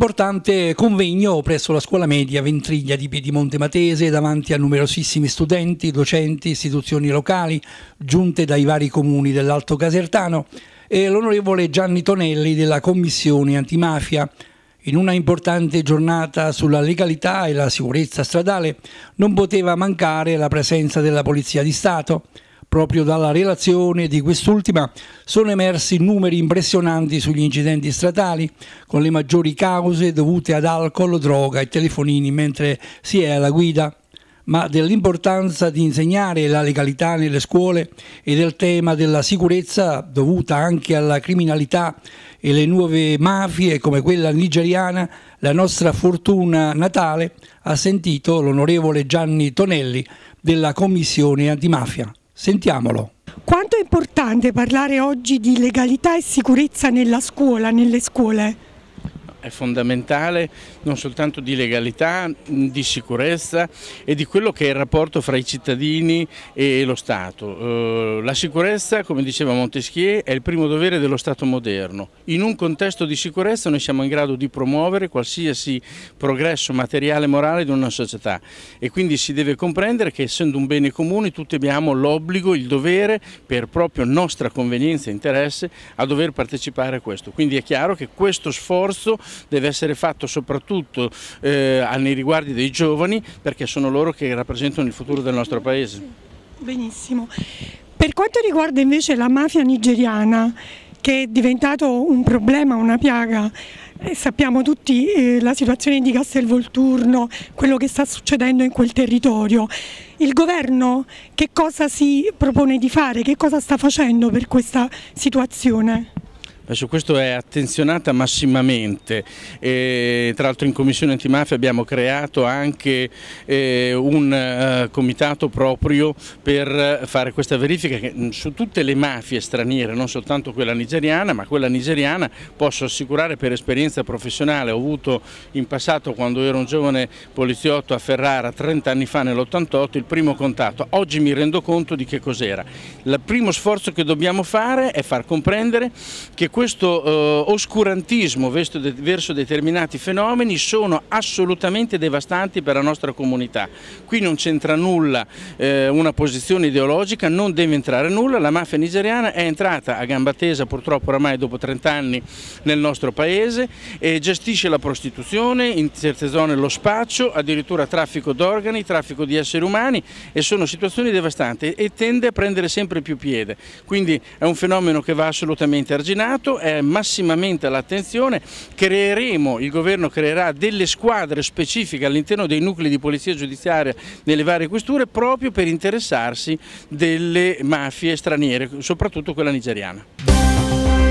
importante convegno presso la scuola media Ventriglia di Piedimonte Matese davanti a numerosissimi studenti, docenti, istituzioni locali giunte dai vari comuni dell'Alto Casertano e l'onorevole Gianni Tonelli della Commissione Antimafia. In una importante giornata sulla legalità e la sicurezza stradale non poteva mancare la presenza della Polizia di Stato Proprio dalla relazione di quest'ultima sono emersi numeri impressionanti sugli incidenti stradali, con le maggiori cause dovute ad alcol, droga e telefonini mentre si è alla guida ma dell'importanza di insegnare la legalità nelle scuole e del tema della sicurezza dovuta anche alla criminalità e le nuove mafie come quella nigeriana, la nostra fortuna natale ha sentito l'onorevole Gianni Tonelli della Commissione Antimafia. Sentiamolo. Quanto è importante parlare oggi di legalità e sicurezza nella scuola, nelle scuole? è fondamentale non soltanto di legalità, di sicurezza e di quello che è il rapporto fra i cittadini e lo Stato. Eh, la sicurezza, come diceva Montesquieu, è il primo dovere dello Stato moderno. In un contesto di sicurezza noi siamo in grado di promuovere qualsiasi progresso materiale e morale di una società e quindi si deve comprendere che essendo un bene comune tutti abbiamo l'obbligo, il dovere per proprio nostra convenienza e interesse a dover partecipare a questo. Quindi è chiaro che questo sforzo deve essere fatto soprattutto eh, nei riguardi dei giovani perché sono loro che rappresentano il futuro del nostro paese. Benissimo. Per quanto riguarda invece la mafia nigeriana, che è diventato un problema, una piaga, eh, sappiamo tutti eh, la situazione di Castelvolturno, quello che sta succedendo in quel territorio. Il governo che cosa si propone di fare, che cosa sta facendo per questa situazione? su questo è attenzionata massimamente. E, tra l'altro in Commissione Antimafia abbiamo creato anche eh, un eh, comitato proprio per fare questa verifica che mm, su tutte le mafie straniere, non soltanto quella nigeriana, ma quella nigeriana posso assicurare per esperienza professionale, ho avuto in passato quando ero un giovane poliziotto a Ferrara 30 anni fa nell'88 il primo contatto, oggi mi rendo conto di che cos'era. Il primo sforzo che dobbiamo fare è far comprendere che questo eh, oscurantismo verso, de verso determinati fenomeni sono assolutamente devastanti per la nostra comunità. Qui non c'entra nulla eh, una posizione ideologica, non deve entrare nulla, la mafia nigeriana è entrata a gamba tesa purtroppo oramai dopo 30 anni nel nostro paese, e gestisce la prostituzione, in certe zone lo spaccio, addirittura traffico d'organi, traffico di esseri umani e sono situazioni devastanti e tende a prendere sempre più piede. Quindi è un fenomeno che va assolutamente arginato questo è massimamente all'attenzione, creeremo, il governo creerà delle squadre specifiche all'interno dei nuclei di polizia giudiziaria nelle varie questure proprio per interessarsi delle mafie straniere, soprattutto quella nigeriana.